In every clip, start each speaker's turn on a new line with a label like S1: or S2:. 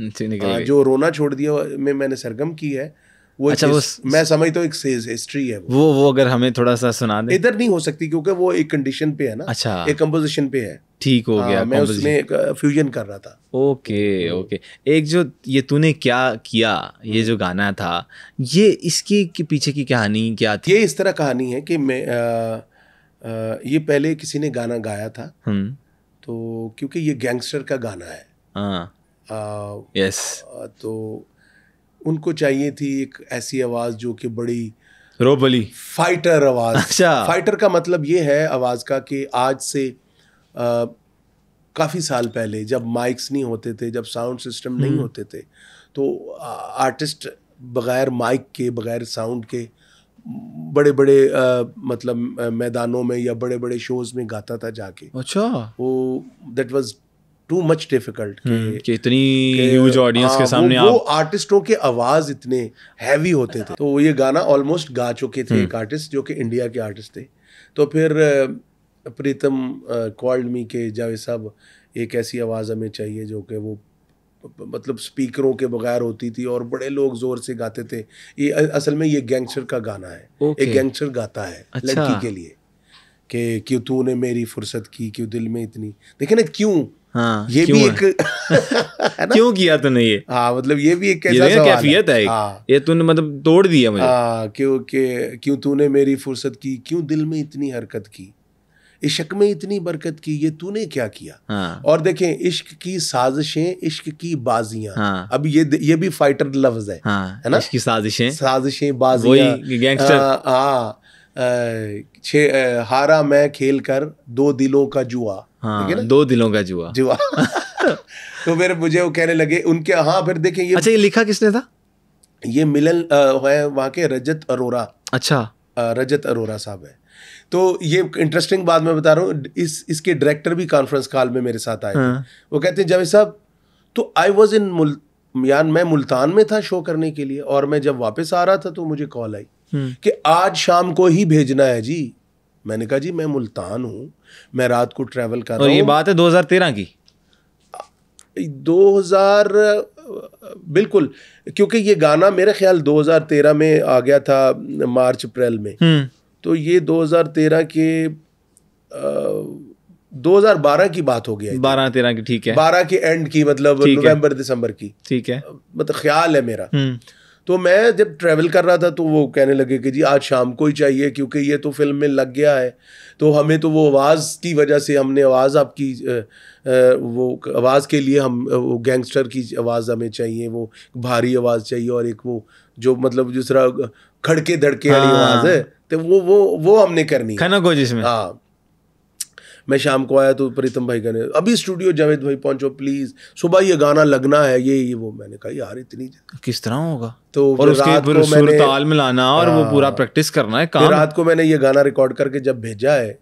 S1: आ, हाँ, जो रोना छोड़ दिया में मैंने सरगम की है वो अच्छा वो मैं समझता तो हूँ एक सेज हिस्ट्री है वो वो वो अगर हमें थोड़ा सा सुना दे इधर नहीं हो सकती क्योंकि वो एक कंडीशन पे है ना अच्छा एक कंपोजिशन पे है ठीक हो गया आ, हाँ, मैं उसमें फ्यूजन uh, कर रहा था ओके ओके एक जो ये तूने क्या किया ये जो गाना था ये इसके के पीछे की कहानी क्या थी ये इस तरह कहानी है कि मैं आ, uh, आ, uh, ये पहले किसी ने गाना गाया था हम्म। तो क्योंकि ये गैंगस्टर का गाना है हाँ। Yes yes. तो उनको चाहिए थी एक ऐसी आवाज़ जो कि बड़ी रोबली फाइटर आवाज़ अच्छा फाइटर का मतलब ये है आवाज़ का कि आज से काफ़ी साल पहले जब माइक्स नहीं होते थे जब साउंड सिस्टम नहीं हम्म। होते थे तो आर्टिस्ट बग़ैर माइक के बग़ैर साउंड के बड़े बड़े आ, मतलब मैदानों में या बड़े बड़े शोज़ में गाता था जाके अच्छा वो that was too much difficult कि इतनी ह्यूज ऑडियंस के हाँ, सामने वो, आप वो आर्टिस्टों के आवाज इतने हैवी होते थे तो ये गाना ऑलमोस्ट गा चुके थे एक आर्टिस्ट हम्म। जो कि इंडिया के आर्टिस्ट थे तो फिर प्रीतम कॉल्ड मी के जावेद साहब एक ऐसी आवाज़ हमें चाहिए जो कि वो मतलब स्पीकरों के बगैर होती थी और बड़े लोग जोर से गाते थे ये असल में ये गैंगस्टर का गाना है okay. एक गैंगस्टर गाता है अच्छा। लड़की के लिए कि क्यों तूने मेरी फुर्सत की क्यों दिल में इतनी देखे ना क्यों हाँ, ये भी एक क्यों किया तूने ये हाँ मतलब ये भी एक कैसा ये कैफियत है है हाँ, ये तूने मतलब तोड़ दिया मुझे हाँ, क्योंकि क्यों तूने मेरी फुर्सत की क्यों दिल में इतनी हरकत की इश्क में इतनी बरकत की ये तूने क्या किया हाँ। और देखें इश्क की साजिशें इश्क की बाजियां हाँ। अब ये ये भी फाइटर लफ्ज है हाँ। है ना इश्क की साजिशें साजिशें बाजियां गैंगस्टर हाँ, हाँ। छे, हारा मैं खेल कर दो दिलों का जुआ हाँ, दो दिलों का जुआ जुआ तो फिर मुझे वो कहने लगे उनके हाँ फिर देखें ये अच्छा ये लिखा किसने था ये मिलन है वहाँ के रजत अरोरा अच्छा रजत अरोरा साहब है तो ये इंटरेस्टिंग बात मैं बता रहा हूँ इस इसके डायरेक्टर भी कॉन्फ्रेंस कॉल में मेरे साथ आए हाँ। वो कहते हैं जावेद साहब तो आई वॉज इन मुल मैं मुल्तान में था शो करने के लिए और मैं जब वापस आ रहा था तो मुझे कॉल आई हम्म। कि आज शाम को ही भेजना है जी मैंने कहा जी मैं मुल्तान हूँ मैं रात को ट्रेवल कर रहा हूँ ये बात है 2013 की 2000 बिल्कुल क्योंकि ये गाना मेरे ख्याल 2013 में आ गया था मार्च अप्रैल में हम्म। तो ये 2013 के दो हजार बारह की बात हो गया बारह तेरह की ठीक है बारह के एंड की मतलब नवंबर दिसंबर की ठीक है मतलब ख्याल है मेरा हम्म। तो मैं जब ट्रैवल कर रहा था तो वो कहने लगे कि जी आज शाम को ही चाहिए क्योंकि ये तो फिल्म में लग गया है तो हमें तो वो आवाज़ की वजह से हमने आवाज़ आपकी वो आवाज़ के लिए हम वो गैंगस्टर की आवाज़ हमें चाहिए वो भारी आवाज़ चाहिए और एक वो जो मतलब जिस तरह खड़के धड़के वाली हाँ। आवाज़ है तो वो वो वो हमने करनी है खना गोजिश हाँ मैं शाम को आया तो प्रीतम भाई कहने अभी स्टूडियो जावेद भाई पहुंचो प्लीज़ सुबह ये गाना लगना है ये ये वो मैंने कहा यार इतनी किस तरह होगा तो और उसके ताल मिलाना और वो पूरा प्रैक्टिस हाँ। करना है काम रात को मैंने ये गाना रिकॉर्ड करके जब भेजा है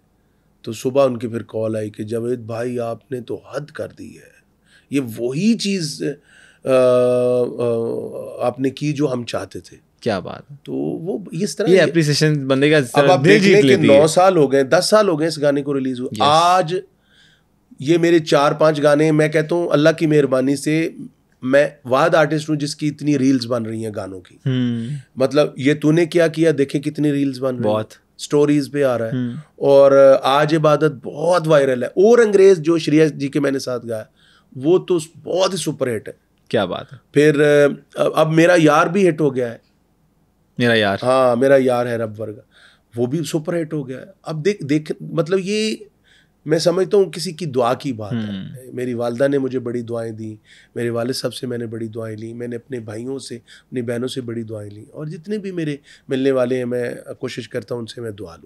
S1: तो सुबह उनकी फिर कॉल आई कि जावेद भाई आपने तो हद कर दी है ये वही चीज़ आपने की जो हम चाहते थे क्या बात तो वो इस तरह ये अप्रिसिएशन बंदे का अब आप देख लें कि नौ साल हो गए दस साल हो गए इस गाने को रिलीज हुआ आज ये मेरे चार पांच गाने मैं कहता हूँ अल्लाह की मेहरबानी से मैं वाद आर्टिस्ट हूँ जिसकी इतनी रील्स बन रही हैं गानों की हम्म। मतलब ये तूने क्या किया देखे कितनी रील्स बन रही बहुत स्टोरीज पे आ रहा है हम्म। और आज इबादत बहुत वायरल है और अंग्रेज जो श्रेया जी के मैंने साथ गाया वो तो बहुत ही सुपरहिट है क्या बात है फिर अब मेरा यार भी हिट हो गया है मेरा यार हाँ मेरा यार है रब वर्ग वो भी सुपर हिट हो गया अब देख देख मतलब ये मैं समझता हूँ किसी की दुआ की बात है हम्म। मेरी वालदा ने मुझे बड़ी दुआएं दी मेरे वाले साहब से मैंने बड़ी दुआएं ली मैंने अपने भाइयों से अपनी बहनों से बड़ी दुआएं ली और जितने भी मेरे मिलने वाले हैं मैं कोशिश करता हूँ उनसे मैं दुआ लूँ